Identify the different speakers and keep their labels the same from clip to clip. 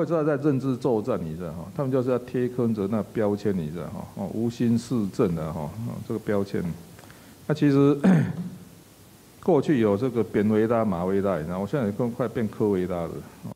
Speaker 1: 我知道在政治作战，你知道哈？他们就是要贴坑着那标签，你知道哈？哦，无心市政的哈，这个标签，那其实。过去有这个扁围大、马围大，然后我现在更快变科围大了。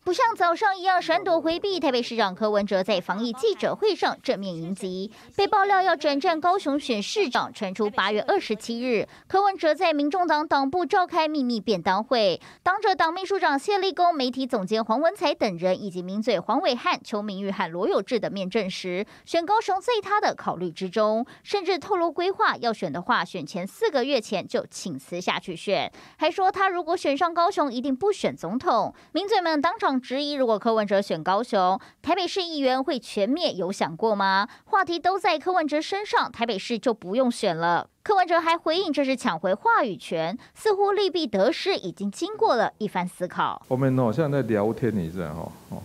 Speaker 2: 不像早上一样闪躲回避，台北市长柯文哲在防疫记者会上正面迎击，被爆料要转战高雄选市长。传出八月二十七日，柯文哲在民众党党部召开秘密便当会，当着党秘书长谢立功、媒体总监黄文才等人以及名嘴黄伟汉、邱明玉和罗有志的面证实，选高雄在他的考虑之中，甚至透露规划要选的话，选前四个月前就请辞下去选。还说他如果选上高雄，一定不选总统。名嘴们当场质疑：如果柯文哲选高雄，台北市议员会全灭，有想过吗？话题都在柯文哲身上，台北市就不用选了。柯文哲还回应：“这是抢回话语权，似乎利弊得失已经经过了一番思考。”
Speaker 1: 我们哦，现在聊天，你知道哦，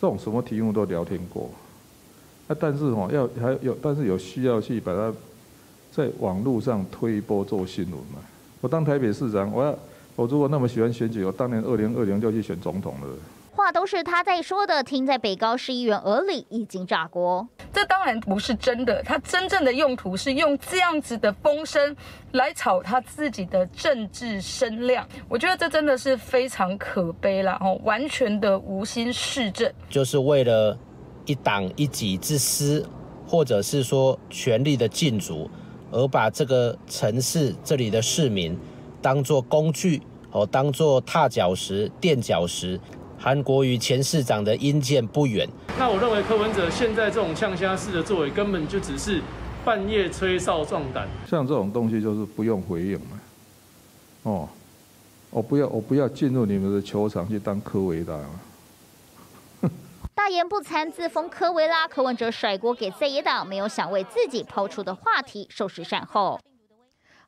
Speaker 1: 这种什么题目都聊天过，那但是哈，要还有，但是有需要去把它在网络上推一波做新闻嘛？我当台北市长，我要我如果那么喜欢选举，我当年二零二零就去选总统了。
Speaker 2: 话都是他在说的，听在北高市议员耳里已经炸锅。这当然不是真的，他真正的用途是
Speaker 3: 用这样子的风声来炒他自己的政治声量。我觉得这真的是非常可悲了哦，完全的无心市政，
Speaker 1: 就是为了一党一己之私，或者是说权力的禁足，而把这个城市这里的市民当做工具哦，当做踏脚石、垫脚石。韩国与前市长的阴见不远。
Speaker 4: 那我认为柯文哲现在这种呛虾式的作为，根本就只是半夜吹哨壮胆。
Speaker 1: 像这种东西就是不用回应嘛？哦，我不要，我不要进入你们的球场去当科维达。
Speaker 2: 言不惭，自封科维拉，渴文哲甩锅给在野党，没有想为自己抛出的话题收拾善后。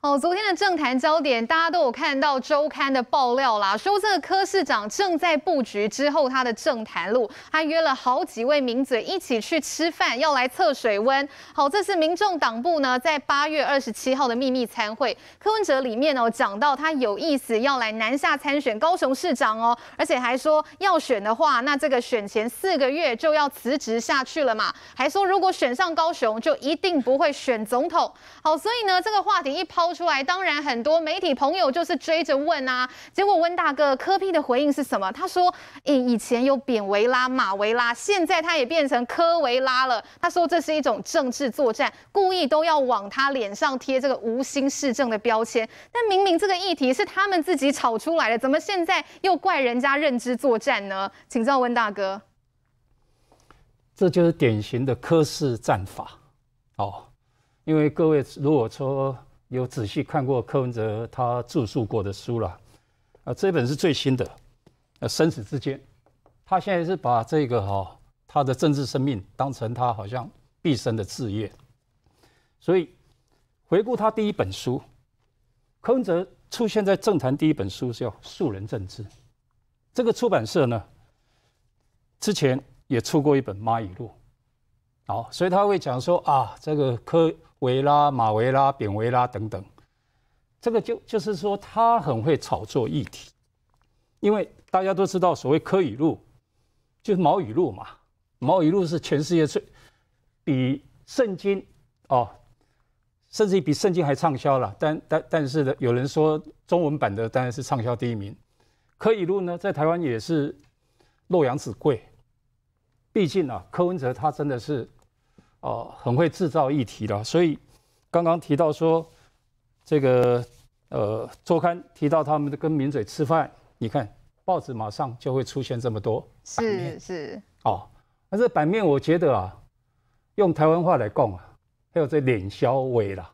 Speaker 3: 哦，昨天的政坛焦点，大家都有看到周刊的爆料啦，说这个柯市长正在布局之后他的政坛路，他约了好几位名嘴一起去吃饭，要来测水温。好，这是民众党部呢在八月二十七号的秘密参会，柯文哲里面哦讲到他有意思要来南下参选高雄市长哦，而且还说要选的话，那这个选前四个月就要辞职下去了嘛，还说如果选上高雄，就一定不会选总统。好，所以呢这个话题一抛。出来当然很多媒体朋友就是追着问啊，结果温大哥科批的回应是什么？他说：“哎，以前有扁维拉、马维拉，现在他也变成科维拉了。”他说这是一种政治作战，故意都要往他脸上贴这个无心市政的标签。但明明这个议题是他们自己炒出来的，怎么现在又怪人家认知作战呢？请教温大哥，
Speaker 5: 这就是典型的科氏战法哦。因为各位如果说。有仔细看过柯文哲他著述过的书了，啊，这本是最新的，呃，《生死之间》，他现在是把这个哈他的政治生命当成他好像毕生的事业，所以回顾他第一本书，柯文哲出现在政坛第一本书叫《庶人政治》，这个出版社呢之前也出过一本《蚂蚁路》，好，所以他会讲说啊，这个柯。维拉、马维拉、扁维拉等等，这个就就是说他很会炒作议题，因为大家都知道，所谓柯雨路就是毛雨路嘛。毛雨路是全世界最比圣经哦，甚至比比圣经还畅销了。但但但是呢，有人说中文版的当然是畅销第一名。柯雨路呢，在台湾也是洛阳纸贵，毕竟啊，柯文哲他真的是。哦，很会制造议题的，所以刚刚提到说，这个呃，周刊提到他们跟名嘴吃饭，你看报纸马上就会出现这么多
Speaker 3: 版面。是是
Speaker 5: 哦，那这版面我觉得啊，用台湾话来供啊，还有这脸消微啦，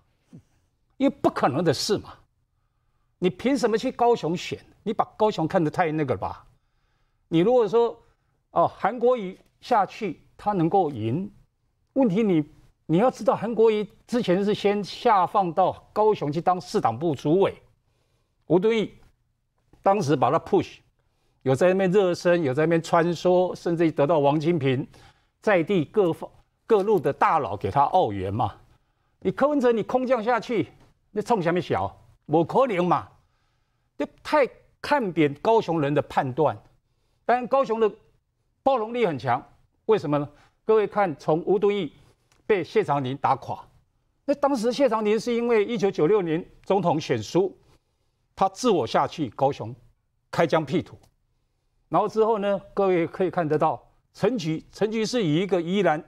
Speaker 5: 因为不可能的事嘛。你凭什么去高雄选？你把高雄看得太那个了吧？你如果说哦，韩国瑜下去他能够赢？问题你你要知道，韩国瑜之前是先下放到高雄去当市党部主委，吴敦义当时把他 push，有在那边热身，有在那边穿梭，甚至得到王金平在地各方各路的大佬给他澳援嘛。你柯文哲你空降下去，你冲什面小，我可能嘛，就太看扁高雄人的判断。但高雄的包容力很强，为什么呢？各位看，从吴敦义被谢长廷打垮，那当时谢长廷是因为一九九六年总统选书，他自我下去高雄开疆辟土，然后之后呢，各位可以看得到陈菊，陈菊是以一个宜兰，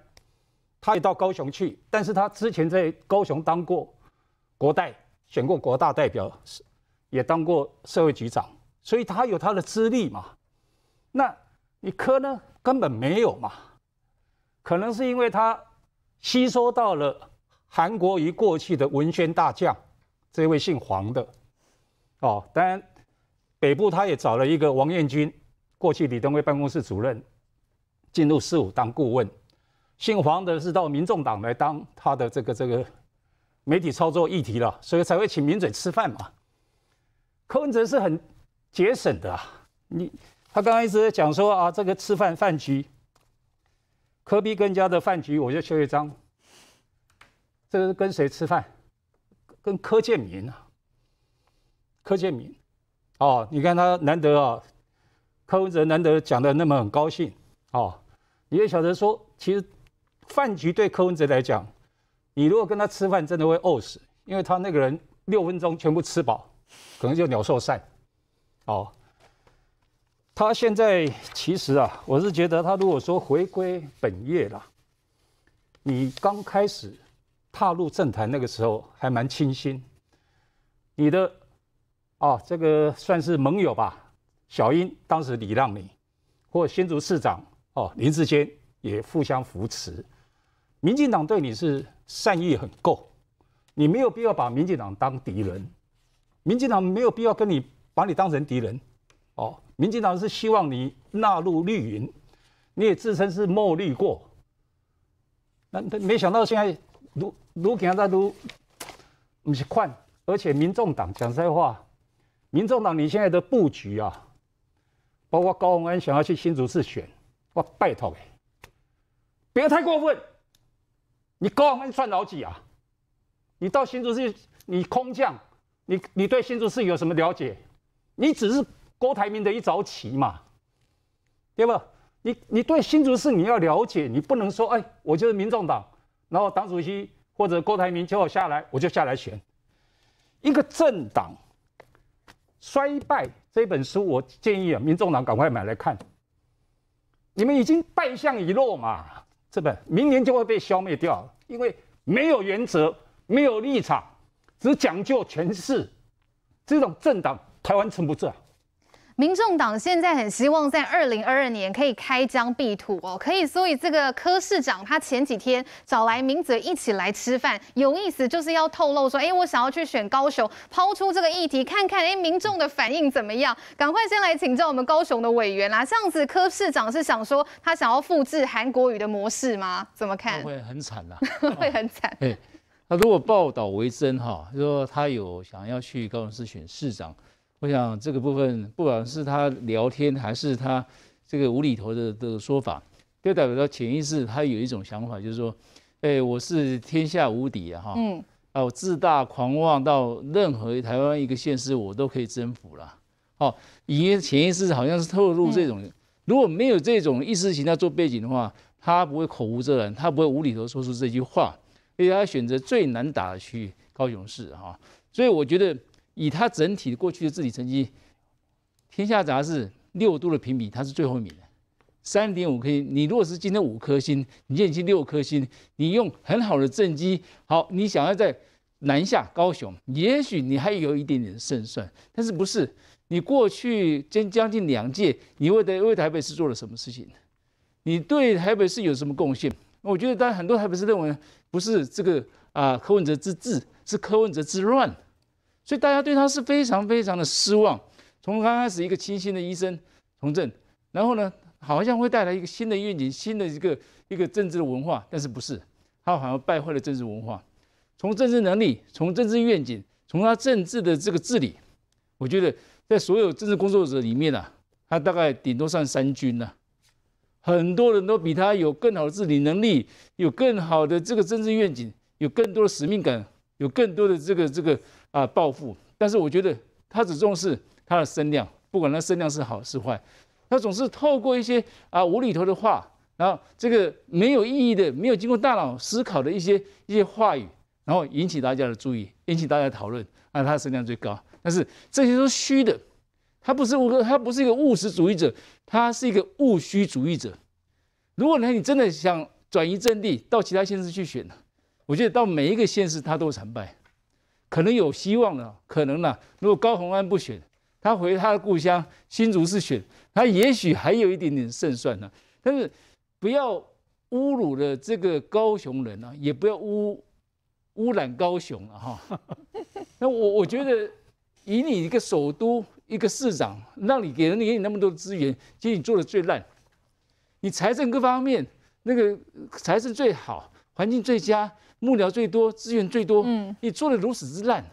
Speaker 5: 他也到高雄去，但是他之前在高雄当过国代，选过国大代表，也当过社会局长，所以他有他的资历嘛，那你柯呢根本没有嘛。可能是因为他吸收到了韩国瑜过去的文宣大将，这位姓黄的哦。当然，北部他也找了一个王彦军，过去李登辉办公室主任进入事务当顾问。姓黄的是到民众党来当他的这个这个媒体操作议题了，所以才会请民嘴吃饭嘛。柯文哲是很节省的啊，你他刚刚一直在讲说啊，这个吃饭饭局。柯比跟家的饭局，我就修一张。这是跟谁吃饭？跟柯建明啊，柯建明，哦，你看他难得啊，柯文哲难得讲的那么很高兴，哦，你也晓得说，其实饭局对柯文哲来讲，你如果跟他吃饭，真的会饿死，因为他那个人六分钟全部吃饱，可能就鸟兽散，哦。他现在其实啊，我是觉得他如果说回归本业了，你刚开始踏入政坛那个时候还蛮清新。你的哦，这个算是盟友吧，小英当时礼让你，或新竹市长哦林志坚也互相扶持，民进党对你是善意很够，你没有必要把民进党当敌人，民进党没有必要跟你把你当成敌人。哦，民进党是希望你纳入绿营，你也自称是墨绿过，那他没想到现在如如今他如不是宽，而且民众党讲些话，民众党你现在的布局啊，包括高鸿安想要去新竹市选，我拜托你，不要太过分，你高鸿安算老几啊？你到新竹市你空降，你你对新竹市有什么了解？你只是。郭台铭的一早起嘛，对吧？你你对新竹市你要了解，你不能说哎，我就是民众党，然后党主席或者郭台铭叫我下来，我就下来选。一个政党衰败这本书，我建议啊，民众党赶快买来看。你们已经败相已露嘛，这本明年就会被消灭掉，因为没有原则，没有立场，只讲究权势，这种政党台湾撑不住啊。
Speaker 3: 民众党现在很希望在二零二二年可以开疆辟土哦，可以。所以这个柯市长他前几天找来民进一起来吃饭，有意思就是要透露说，哎，我想要去选高雄，抛出这个议题看看，哎，民众的反应怎么样？赶快先来请教我们高雄的委员啦。这样子，柯市长是想说他想要复制韩国语的模式吗？怎么
Speaker 4: 看？会很惨啦，
Speaker 3: 会很惨。
Speaker 4: 哎，如果报道为真哈，就说他有想要去高雄市选市长。我想这个部分，不管是他聊天还是他这个无厘头的的说法，都代表他潜意识他有一种想法，就是说，哎，我是天下无敌啊！哈，嗯，啊，我自大狂妄到任何台湾一个县市，我都可以征服了。哦，因为潜意识好像是透露这种，如果没有这种意识形态做背景的话，他不会口无遮拦，他不会无厘头说出这句话，而且他选择最难打的区域高雄市哈，所以我觉得。以他整体过去的治理成绩，《天下杂志》六度的评比，他是最后一名的。三点五颗，你如果是今天五颗星，你业绩六颗星，你用很好的政绩，好，你想要在南下高雄，也许你还有一点点胜算。但是不是你过去将将近两届，你为台为台北市做了什么事情？你对台北市有什么贡献？我觉得，当然很多台北市认为，不是这个啊，柯文哲之治，是柯文哲之乱。所以大家对他是非常非常的失望。从刚开始一个清新的医生从政，然后呢，好像会带来一个新的愿景、新的一个一个政治的文化，但是不是？他好像败坏了政治文化。从政治能力、从政治愿景、从他政治的这个治理，我觉得在所有政治工作者里面啊，他大概顶多算三军呐。很多人都比他有更好的治理能力，有更好的这个政治愿景，有更多的使命感，有更多的这个这个。啊，暴富！但是我觉得他只重视他的声量，不管他声量是好是坏，他总是透过一些啊无厘头的话，然后这个没有意义的、没有经过大脑思考的一些一些话语，然后引起大家的注意，引起大家讨论。啊，他声量最高，但是这些都虚的，他不是物，他不是一个务实主义者，他是一个务虚主义者。如果呢，你真的想转移阵地到其他县市去选呢，我觉得到每一个县市他都惨败。可能有希望了，可能呢，如果高鸿安不选，他回他的故乡新竹是选，他也许还有一点点胜算呢。但是不要侮辱了这个高雄人啊，也不要污污染高雄了哈。那我我觉得，以你一个首都一个市长，让你给人给你那么多资源，其实你做的最烂，你财政各方面那个财政最好。环境最佳，幕僚最多，资源最多，你做的如此之烂，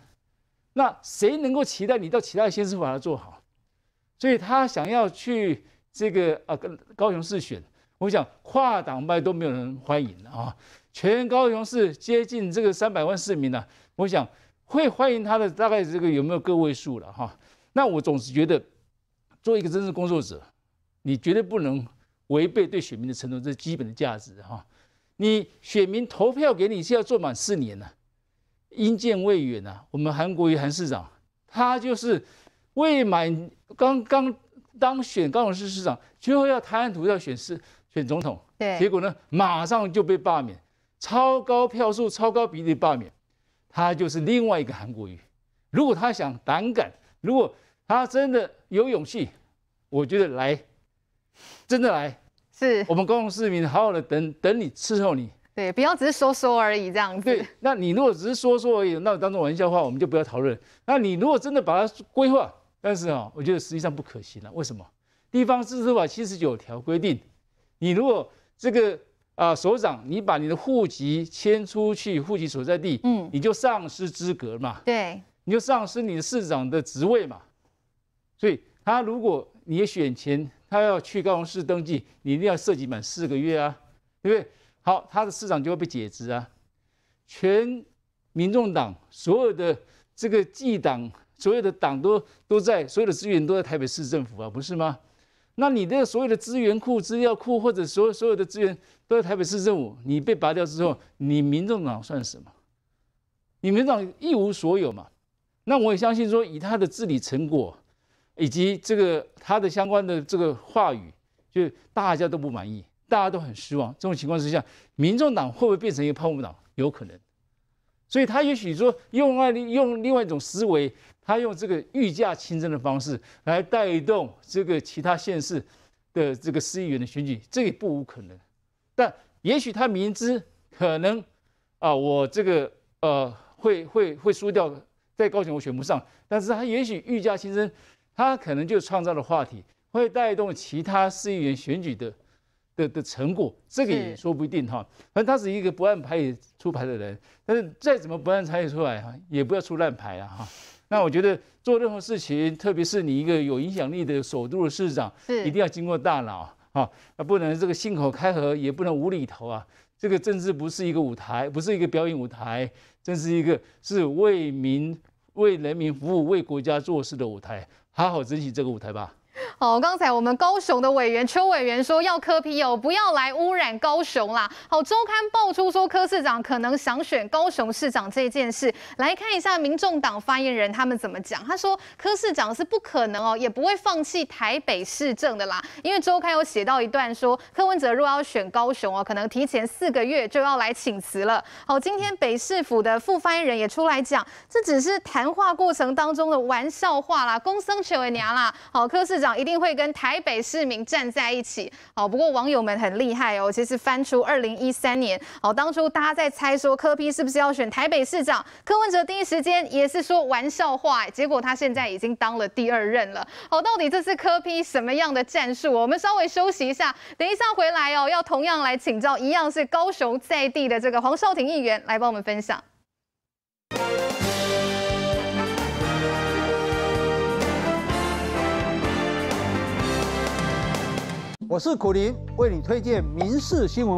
Speaker 4: 那谁能够期待你到其他县市把它做好？所以他想要去这个啊，高雄市选，我想跨党派都没有人欢迎啊。全高雄市接近这个三百万市民呢，我想会欢迎他的大概这个有没有个位数了哈？那我总是觉得，做一个真正工作者，你绝对不能违背对选民的承诺，这是基本的价值哈。你选民投票给你是要做满四年呢。因见未远呐。我们韩国瑜韩市长，他就是未满刚刚当选高雄市市长，最后要台湾图要选市选总统，对，结果呢马上就被罢免，超高票数超高比例罢免，他就是另外一个韩国瑜。如果他想胆敢，如果他真的有勇气，我觉得来，真的来。是我们公共市民好好的等等你伺候你，
Speaker 3: 对，不要只是说说而已这样子。
Speaker 4: 对，那你如果只是说说而已，那当做玩笑话，我们就不要讨论。那你如果真的把它规划，但是啊，我觉得实际上不可行了。为什么？地方自治法七十九条规定，你如果这个啊，首长你把你的户籍迁出去户籍所在地，嗯，你就丧失资格嘛，对，你就丧失你的市长的职位嘛。所以他如果你选前。他要去高雄市登记，你一定要涉及满四个月啊，对不对？好，他的市长就会被解职啊。全民众党所有的这个既党所有的党都都在，所有的资源都在台北市政府啊，不是吗？那你的所有的资源库、资料库，或者所有所有的资源都在台北市政府，你被拔掉之后，你民众党算什么？你民众党一无所有嘛。那我也相信说，以他的治理成果。以及这个他的相关的这个话语，就大家都不满意，大家都很失望。这种情况之下，民众党会不会变成一个泡沫党？有可能，所以他也许说用外用另外一种思维，他用这个御驾亲征的方式来带动这个其他县市的这个市议员的选举，这也不无可能。但也许他明知可能啊，我这个呃会会会输掉在高雄选不上，但是他也许御驾亲征。他可能就创造了话题，会带动其他市议员选举的的的成果，这个也说不一定哈。反正他是一个不按牌出牌的人，但是再怎么不按牌理出来哈，也不要出烂牌啊哈。那我觉得做任何事情，特别是你一个有影响力的首都的市长，一定要经过大脑啊，不能这个信口开河，也不能无厘头啊。这个政治不是一个舞台，不是一个表演舞台，这是一个是为民。为人民服务、为国家做事的舞台，好好珍惜这个舞台吧。
Speaker 3: 好，刚才我们高雄的委员邱委员说要柯皮友不要来污染高雄啦。好，周刊爆出说柯市长可能想选高雄市长这件事，来看一下民众党发言人他们怎么讲。他说柯市长是不可能哦，也不会放弃台北市政的啦。因为周刊有写到一段说柯文哲若要选高雄哦，可能提前四个月就要来请辞了。好，今天北市府的副发言人也出来讲，这只是谈话过程当中的玩笑话啦，公生丑为娘啦。好，柯市长。一定会跟台北市民站在一起。好，不过网友们很厉害哦，其实翻出二零一三年，好，当初大家在猜说柯 P 是不是要选台北市长，柯文哲第一时间也是说玩笑话，结果他现在已经当了第二任了。好，到底这是柯 P 什么样的战术？我们稍微休息一下，等一下回来哦，要同样来请教一样是高雄在地的这个黄少廷议员来帮我们分享。
Speaker 4: 我是苦林，为你推荐民事新闻。